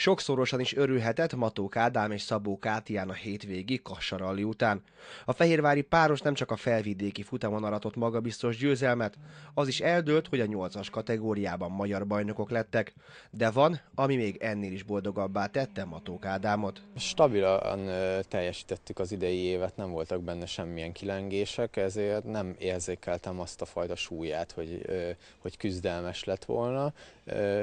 sokszorosan is örülhetett Matók Ádám és Szabó Kátián a hétvégi Kassaralli után. A fehérvári páros nem csak a felvidéki futamon aratott magabiztos győzelmet, az is eldőlt, hogy a nyolcas kategóriában magyar bajnokok lettek. De van, ami még ennél is boldogabbá tette Matók Ádámot. Stabilan teljesítettük az idei évet, nem voltak benne semmilyen kilengések, ezért nem érzékeltem azt a fajta súlyát, hogy, hogy küzdelmes lett volna.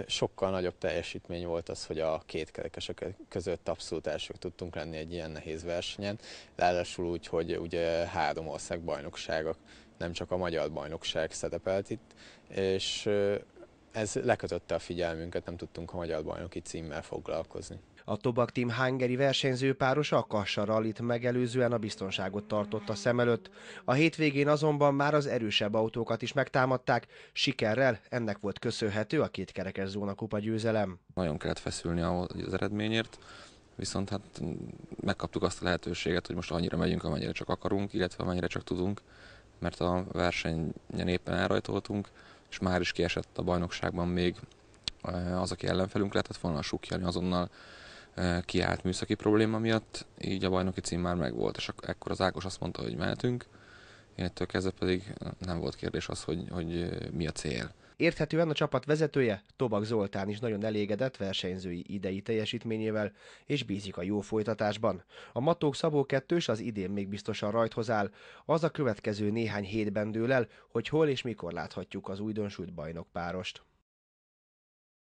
Sokkal nagyobb teljesítmény volt az, hogy a kerekesek között abszolút elsők tudtunk lenni egy ilyen nehéz versenyen. Ráadásul úgy, hogy ugye három ország bajnokságok, nem csak a magyar bajnokság szerepelt itt, és ez lekötötte a figyelmünket, nem tudtunk a magyar bajnoki címmel foglalkozni. A Tobak Team hangeri páros a Kassa Rallit megelőzően a biztonságot tartotta szem előtt. A hétvégén azonban már az erősebb autókat is megtámadták, sikerrel ennek volt köszönhető a kétkerekes zónakupa győzelem. Nagyon kellett feszülni az eredményért, viszont hát megkaptuk azt a lehetőséget, hogy most annyira megyünk, amennyire csak akarunk, illetve amennyire csak tudunk, mert a versenyen éppen elrajtoltunk, és már is kiesett a bajnokságban még az, aki ellenfelünk lehetett hát volna, a Sukjani azonnal kiállt műszaki probléma miatt, így a bajnoki cím már megvolt, és ekkor az Ákos azt mondta, hogy mehetünk, illetve kezdve pedig nem volt kérdés az, hogy, hogy mi a cél. Érthetően a csapat vezetője, Tobak Zoltán is nagyon elégedett versenyzői idei teljesítményével, és bízik a jó folytatásban. A Matók Szabó kettős az idén még biztosan rajthoz áll, az a következő néhány hétben dől el, hogy hol és mikor láthatjuk az újdonsült bajnok párost.